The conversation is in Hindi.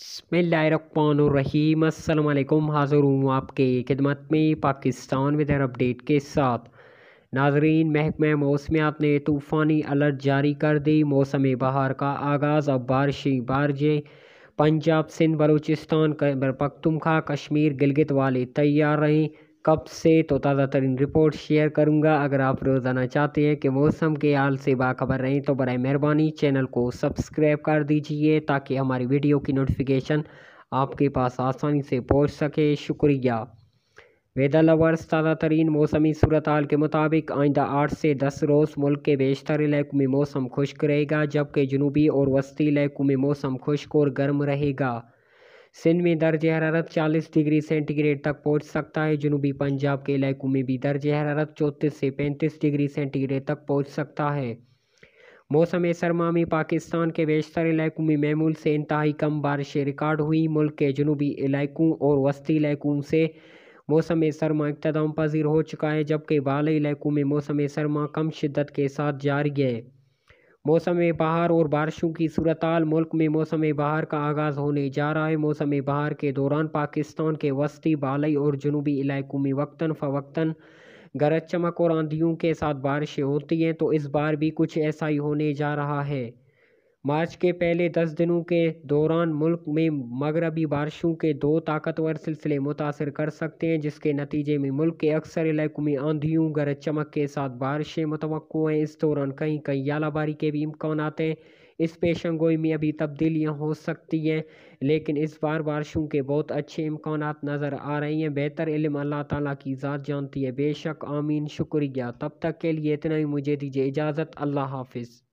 बसमीम अल्लाम हाज़िर हूँ आपके खिदमत में पाकिस्तान वेदर अपडेट के साथ नाजरीन महकमा मौसमियात ने तूफ़ानी अलर्ट जारी कर दी मौसम बहार का आगाज़ अब बारिश बारजें पंजाब सिंध बलूचिस्तान पखतुमखा कश्मीर गिलगित वाले तैयार रहें कब से तो ताज़ा तरीन रिपोर्ट शेयर करूँगा अगर आप रोज़ाना चाहते हैं कि मौसम के हाल से बाखबर रहें तो बर मेहरबानी चैनल को सब्सक्राइब कर दीजिए ताकि हमारी वीडियो की नोटिफिकेशन आपके पास आसानी से पहुँच सके शुक्रिया वेदर लवर्स ताज़ा तरीन मौसमी सूरत हाल के मुताबिक आइंदा आठ से दस रोज़ मुल्क के बेशतर इलाकों में मौसम खुश्क रहेगा जबकि जनूबी और वस्ती इलाकों में मौसम खुश्क और गर्म रहेगा सिंध में दर्ज हरारत 40 डिग्री सेंटीग्रेड तक पहुंच सकता है जनूबी पंजाब के इलाकों में भी दर्ज हरारत चौंतीस से 35 डिग्री सेंटीग्रेड तक पहुंच सकता है मौसम सरमा में पाकिस्तान के बेशतर इलाकों में मैमूल से इंतहाई कम बारिशें रिकॉर्ड हुई मुल्क के जनूबी इलाकों और वस्ती इलाकों से मौसम सरमा इकतदाम पजीर हो चुका है जबकि बाल इलाकों में मौसम सरमा कम शिद्दत के साथ जारी है मौसम बहार और बारिशों की सूरत मुल्क में मौसम बहार का आगाज़ होने जा रहा है मौसम बहार के दौरान पाकिस्तान के वस्ती बालई और जनूबी इलाकों में वक्ता फ़वक्ता गरज चमक और आंधियों के साथ बारिशें होती हैं तो इस बार भी कुछ ऐसा ही होने जा रहा है मार्च के पहले दस दिनों के दौरान मुल्क में मगरबी बारिशों के दो ताकतवर सिलसिले मुतासर कर सकते हैं जिसके नतीजे में मुल्क के अक्सर इलाकों में आंधियों गरज चमक के साथ बारिशें मुतव हैं इस दौरान कहीं कहीं यालाबारी के भी इम्कान आते हैं इस पेशन गोई में अभी तब्दीलियाँ हो सकती हैं लेकिन इस बार बारिशों के बहुत अच्छे इम्कान नज़र आ रहे हैं बेहतर इलम अल्लाह ताली की ज़ात जानती है बेशक आमीन शुक्रिया तब तक के लिए इतना ही मुझे दीजिए इजाज़त अल्लाह हाफिज़